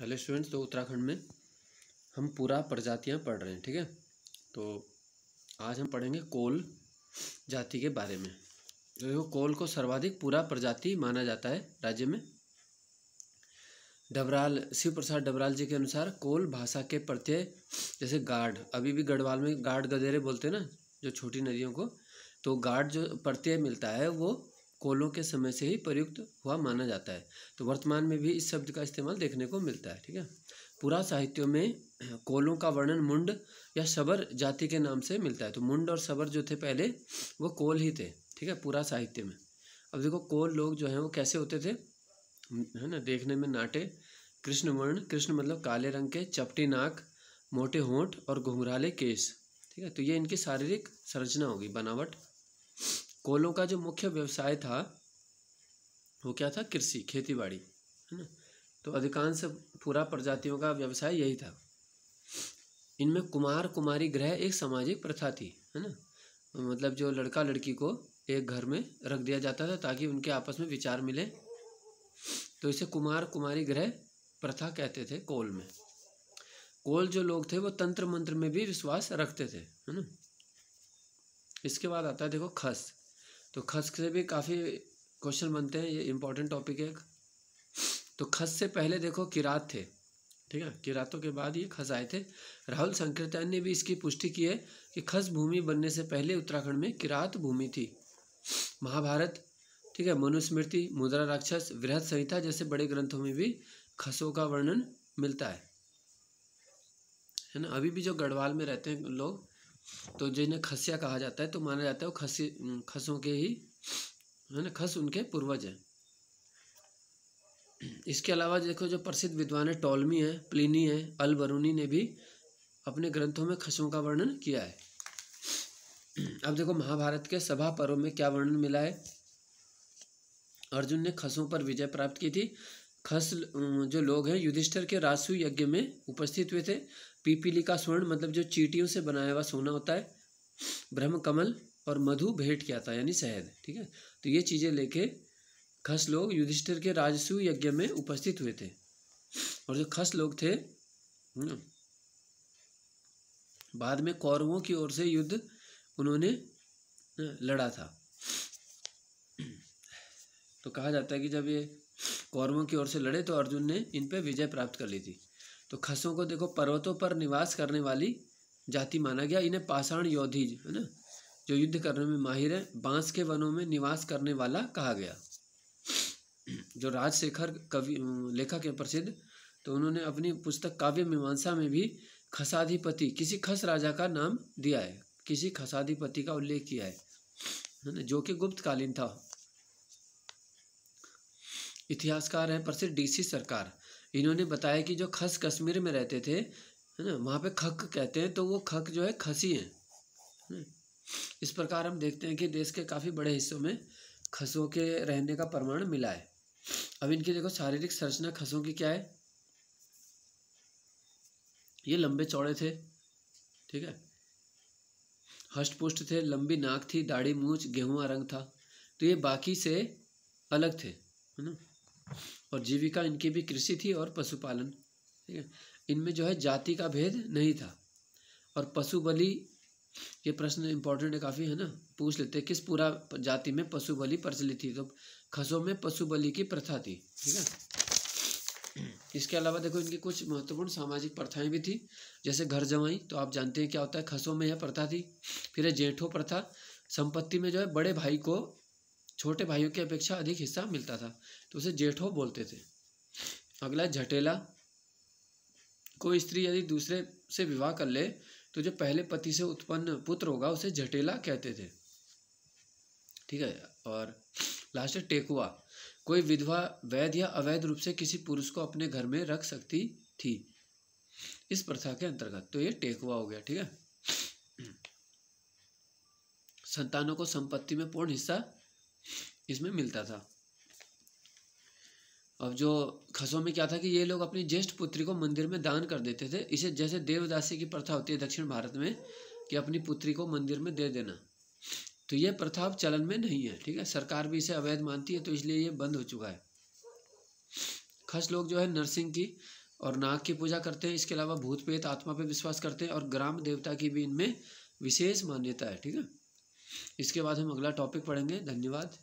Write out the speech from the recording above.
hello students तो उत्तराखंड में हम पूरा प्रजातियाँ पढ़ रहे हैं ठीक है तो आज हम पढ़ेंगे कोल जाति के बारे में देखो कोल को सर्वाधिक पूरा प्रजाति माना जाता है राज्य में डबराल शिव प्रसाद डबराल जी के अनुसार कोल भाषा के प्रत्यय जैसे गाढ़ अभी भी गढ़वाल में गाढ़ गधेरे बोलते हैं ना जो छोटी नदियों को तो गाढ़ जो प्रत्यय मिलता है वो कोलों के समय से ही प्रयुक्त हुआ माना जाता है तो वर्तमान में भी इस शब्द का इस्तेमाल देखने को मिलता है ठीक है पूरा साहित्यों में कोलों का वर्णन मुंड या शबर जाति के नाम से मिलता है तो मुंड और शबर जो थे पहले वो कोल ही थे ठीक है पूरा साहित्य में अब देखो कोल लोग जो हैं वो कैसे होते थे है ना देखने में नाटे कृष्ण वर्ण कृष्ण मतलब काले रंग के चपटी नाक मोटे होंठ और घुंघराले केस ठीक है तो ये इनकी शारीरिक संरचना होगी बनावट कोलों का जो मुख्य व्यवसाय था वो क्या था कृषि खेती बाड़ी है ना तो अधिकांश पूरा प्रजातियों का व्यवसाय यही था इनमें कुमार कुमारी ग्रह एक सामाजिक प्रथा थी है ना मतलब जो लड़का लड़की को एक घर में रख दिया जाता था ताकि उनके आपस में विचार मिले तो इसे कुमार कुमारी ग्रह प्रथा कहते थे कोल में कोल जो लोग थे वो तंत्र मंत्र में भी विश्वास रखते थे है ना इसके बाद आता है देखो खस तो खस से भी काफ़ी क्वेश्चन बनते हैं ये इम्पोर्टेंट टॉपिक है तो खस से पहले देखो किरात थे ठीक है किरातों के बाद ये खस आए थे राहुल संकीर्तन ने भी इसकी पुष्टि की है कि खस भूमि बनने से पहले उत्तराखंड में किरात भूमि थी महाभारत ठीक है मनुस्मृति मुद्रा राक्षस वृहद संहिता जैसे बड़े ग्रंथों में भी खसों का वर्णन मिलता है है ना अभी भी जो गढ़वाल में रहते हैं लोग तो जिन्हें खसिया कहा जाता है तो माना जाता है वो खसी खसों के ही है ना खस उनके पूर्वज हैं इसके अलावा देखो जो प्रसिद्ध विद्वान है टॉलमी है प्लिनी है अल बरूनी ने भी अपने ग्रंथों में खसों का वर्णन किया है अब देखो महाभारत के सभा पर्व में क्या वर्णन मिला है अर्जुन ने खसों पर विजय प्राप्त की थी खस जो लोग हैं युधिष्ठर के रासु यज्ञ में उपस्थित हुए थे पीपीली का स्वर्ण मतलब जो चीटियों से बनाया हुआ सोना होता है ब्रह्म कमल और मधु भेंट किया था यानी शहद ठीक है तो ये चीज़ें लेके खस लोग युधिष्ठिर के राजसु यज्ञ में उपस्थित हुए थे और जो खस लोग थे बाद में कौरवों की ओर से युद्ध उन्होंने लड़ा था तो कहा जाता है कि जब ये कौरवों की ओर से लड़े तो अर्जुन ने इन पर विजय प्राप्त कर ली थी तो खसों को देखो पर्वतों पर निवास करने वाली जाति माना गया इन्हें पाषाण योधी है ना जो युद्ध करने में माहिर है बांस के वनों में निवास करने वाला कहा गया जो राजशेखर कवि लेखक है प्रसिद्ध तो उन्होंने अपनी पुस्तक काव्य मीमांसा में भी खसाधिपति किसी खस राजा का नाम दिया है किसी खसाधिपति का उल्लेख किया है ना जो कि गुप्तकालीन था इतिहासकार हैं प्रसिद्ध डीसी सरकार इन्होंने बताया कि जो खस कश्मीर में रहते थे है ना वहाँ पे खक कहते हैं तो वो खक जो है खसी हैं इस प्रकार हम देखते हैं कि देश के काफ़ी बड़े हिस्सों में खसों के रहने का प्रमाण मिला है अब इनकी देखो शारीरिक संरचना खसों की क्या है ये लंबे चौड़े थे ठीक है हष्टपुष्ट थे लंबी नाक थी दाढ़ी मूछ गेहूं रंग था तो ये बाकी से अलग थे है ना और जीविका इनकी भी कृषि थी और पशुपालन ठीक है इनमें जो है जाति का भेद नहीं था और पशु बलि ये प्रश्न इम्पोर्टेंट है काफ़ी है ना पूछ लेते किस पूरा जाति में पशु बलि प्रचलित थी तो खसों में पशु बलि की प्रथा थी ठीक है इसके अलावा देखो इनकी कुछ महत्वपूर्ण सामाजिक प्रथाएं भी थी जैसे घर जमाई तो आप जानते हैं क्या होता है खसों में यह प्रथा थी फिर है जेठो प्रथा संपत्ति में जो है बड़े भाई को छोटे भाइयों की अपेक्षा अधिक हिस्सा मिलता था तो उसे जेठो बोलते थे अगला झटेला कोई स्त्री यदि दूसरे से विवाह कर ले तो जो पहले पति से उत्पन्न पुत्र होगा उसे झटेला कहते थे ठीक है और लास्ट है टेकुआ कोई विधवा वैध या अवैध रूप से किसी पुरुष को अपने घर में रख सकती थी इस प्रथा के अंतर्गत तो ये टेकुआ हो गया ठीक है संतानों को संपत्ति में पूर्ण हिस्सा इसमें मिलता था अब जो खसों में क्या था कि ये लोग अपनी ज्येष्ठ पुत्री को मंदिर में दान कर देते थे इसे जैसे देवदासी की प्रथा होती है दक्षिण भारत में कि अपनी पुत्री को मंदिर में दे देना तो ये प्रथा अब चलन में नहीं है ठीक है सरकार भी इसे अवैध मानती है तो इसलिए ये बंद हो चुका है खस लोग जो है नरसिंह की और नाग की पूजा करते हैं इसके अलावा भूत प्रेत आत्मा पे विश्वास करते हैं और ग्राम देवता की भी इनमें विशेष मान्यता है ठीक है इसके बाद हम अगला टॉपिक पढ़ेंगे धन्यवाद